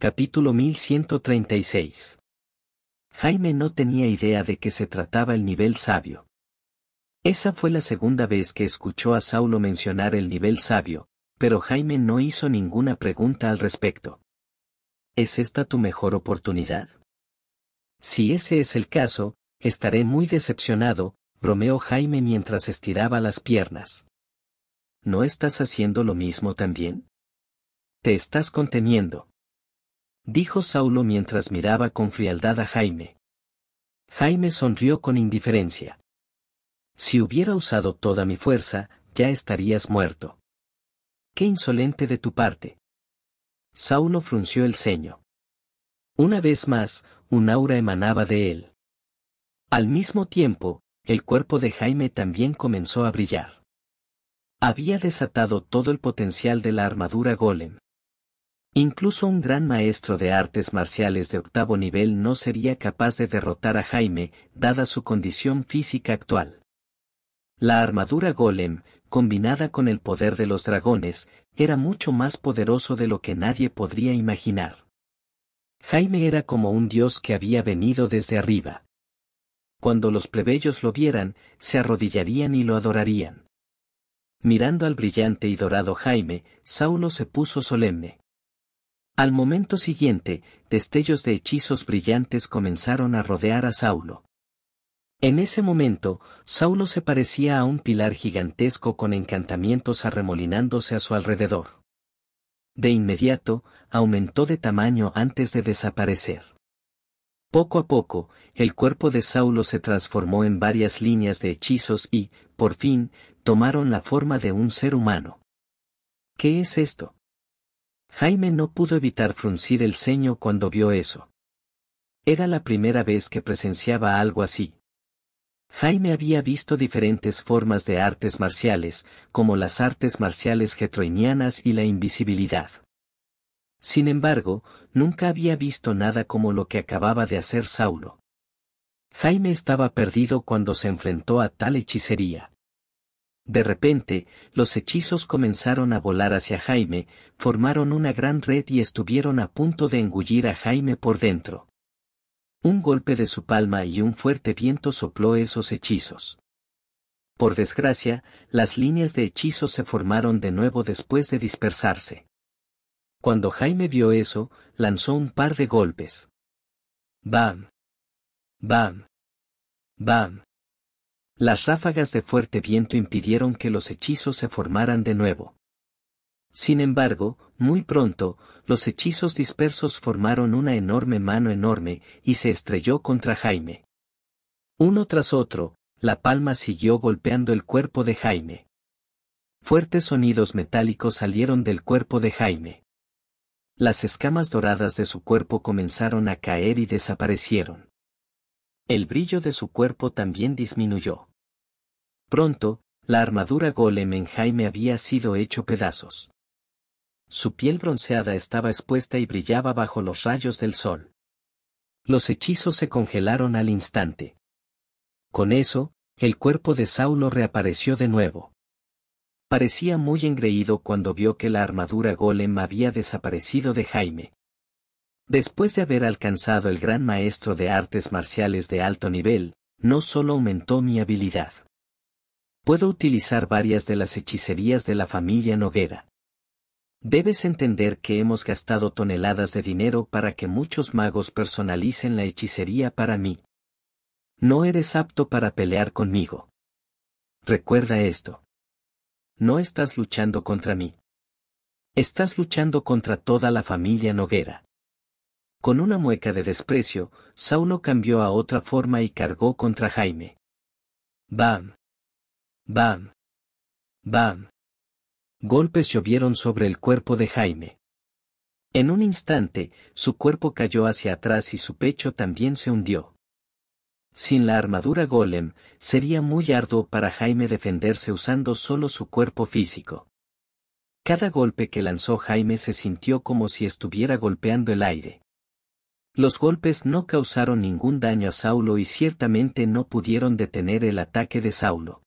Capítulo 1136. Jaime no tenía idea de qué se trataba el nivel sabio. Esa fue la segunda vez que escuchó a Saulo mencionar el nivel sabio, pero Jaime no hizo ninguna pregunta al respecto. ¿Es esta tu mejor oportunidad? Si ese es el caso, estaré muy decepcionado, bromeó Jaime mientras estiraba las piernas. ¿No estás haciendo lo mismo también? Te estás conteniendo dijo Saulo mientras miraba con frialdad a Jaime. Jaime sonrió con indiferencia. Si hubiera usado toda mi fuerza, ya estarías muerto. Qué insolente de tu parte. Saulo frunció el ceño. Una vez más, un aura emanaba de él. Al mismo tiempo, el cuerpo de Jaime también comenzó a brillar. Había desatado todo el potencial de la armadura golem. Incluso un gran maestro de artes marciales de octavo nivel no sería capaz de derrotar a Jaime, dada su condición física actual. La armadura golem, combinada con el poder de los dragones, era mucho más poderoso de lo que nadie podría imaginar. Jaime era como un dios que había venido desde arriba. Cuando los plebeyos lo vieran, se arrodillarían y lo adorarían. Mirando al brillante y dorado Jaime, Saulo se puso solemne. Al momento siguiente, destellos de hechizos brillantes comenzaron a rodear a Saulo. En ese momento, Saulo se parecía a un pilar gigantesco con encantamientos arremolinándose a su alrededor. De inmediato, aumentó de tamaño antes de desaparecer. Poco a poco, el cuerpo de Saulo se transformó en varias líneas de hechizos y, por fin, tomaron la forma de un ser humano. ¿Qué es esto? Jaime no pudo evitar fruncir el ceño cuando vio eso. Era la primera vez que presenciaba algo así. Jaime había visto diferentes formas de artes marciales, como las artes marciales getroinianas y la invisibilidad. Sin embargo, nunca había visto nada como lo que acababa de hacer Saulo. Jaime estaba perdido cuando se enfrentó a tal hechicería. De repente, los hechizos comenzaron a volar hacia Jaime, formaron una gran red y estuvieron a punto de engullir a Jaime por dentro. Un golpe de su palma y un fuerte viento sopló esos hechizos. Por desgracia, las líneas de hechizos se formaron de nuevo después de dispersarse. Cuando Jaime vio eso, lanzó un par de golpes. Bam. Bam. Bam. Las ráfagas de fuerte viento impidieron que los hechizos se formaran de nuevo. Sin embargo, muy pronto, los hechizos dispersos formaron una enorme mano enorme y se estrelló contra Jaime. Uno tras otro, la palma siguió golpeando el cuerpo de Jaime. Fuertes sonidos metálicos salieron del cuerpo de Jaime. Las escamas doradas de su cuerpo comenzaron a caer y desaparecieron. El brillo de su cuerpo también disminuyó. Pronto, la armadura golem en Jaime había sido hecho pedazos. Su piel bronceada estaba expuesta y brillaba bajo los rayos del sol. Los hechizos se congelaron al instante. Con eso, el cuerpo de Saulo reapareció de nuevo. Parecía muy engreído cuando vio que la armadura golem había desaparecido de Jaime. Después de haber alcanzado el gran maestro de artes marciales de alto nivel, no solo aumentó mi habilidad puedo utilizar varias de las hechicerías de la familia Noguera. Debes entender que hemos gastado toneladas de dinero para que muchos magos personalicen la hechicería para mí. No eres apto para pelear conmigo. Recuerda esto. No estás luchando contra mí. Estás luchando contra toda la familia Noguera. Con una mueca de desprecio, Saulo cambió a otra forma y cargó contra Jaime. Bam. Bam. Bam. Golpes llovieron sobre el cuerpo de Jaime. En un instante, su cuerpo cayó hacia atrás y su pecho también se hundió. Sin la armadura golem, sería muy arduo para Jaime defenderse usando solo su cuerpo físico. Cada golpe que lanzó Jaime se sintió como si estuviera golpeando el aire. Los golpes no causaron ningún daño a Saulo y ciertamente no pudieron detener el ataque de Saulo.